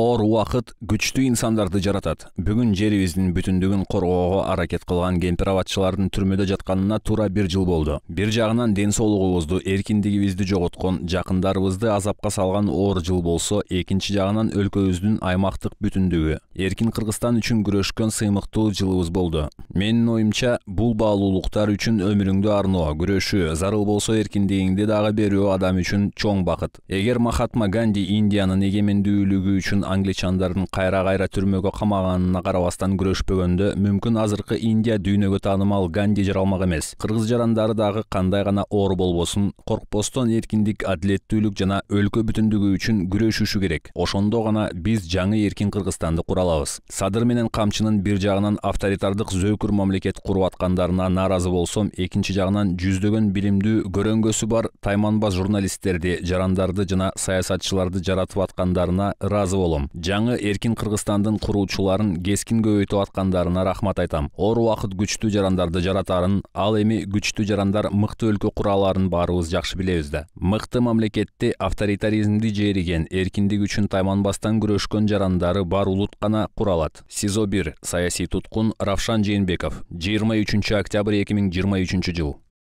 оор убакыт күчтүү инсандарды жаратат бүгүн жерибиздин бүтүндүгүн коргоого аракет кылган кемпир абадчылардын түрмөдө жатканына туура бир жыл болду бир жагынан ден соолугубузду эркиндигибизди жоготкон жакындарыбызды азапка салган оор жыл болсо экинчи жагынан өлкөбүздүн аймактык бүтүндүгү эркин кыргызстан үчүн күрөшкөн сыймыктуу жылыбыз болду менин оюмча бул баалуулуктар үчүн өмүрүңдү арноо күрөшүү зарыл болсо эркиндигиңди дагы берүү адам үчүн чоң бакыт эгер махатма ганди индиянын эгемендүүлүгү үчүн англичандардын кайра кайра түрмөгө камаганына карабастан күрөшпөгөндө мүмкүн азыркы индия дүйнөгө таанымал ганди жаралмак эмес кыргыз жарандары дагы кандай гана оор болбосун коркпостон эркиндик адилеттүүлүк жана өлкө бүтүндүгү үчүн күрөшүшү керек ошондо гана биз жаңы эркин кыргызстанды кура алабыз садыр менен камчынын бир жагынан авторитардык зөөкүр мамлекет куруп аткандарына нааразы болсом экинчи жагынан жүздөгөн билимдүү көрөңгөсү бар тайманбас журналисттерди жарандарды жана саясатчыларды жаратып аткандарына ыраазы болом жаңы эркин кыргызстандын куруучуларын кескин көбөйтүп аткандарына рахмат айтам оор убакыт күчтүү жарандарды жаратаарын ал эми күчтүү жарандар мыкты өлкө кура алаарын баарыбыз жакшы билебиз да мыкты мамлекетти авторитаризмди жээриген эркиндик үчүн тайманбастан күрөшкөн жарандары бар улут ғана құралады сизо бир саяси тұтқын равшан жээнбеков жыйырма үчүнчү октябрь эки миң жыйырма үчүнчү жыл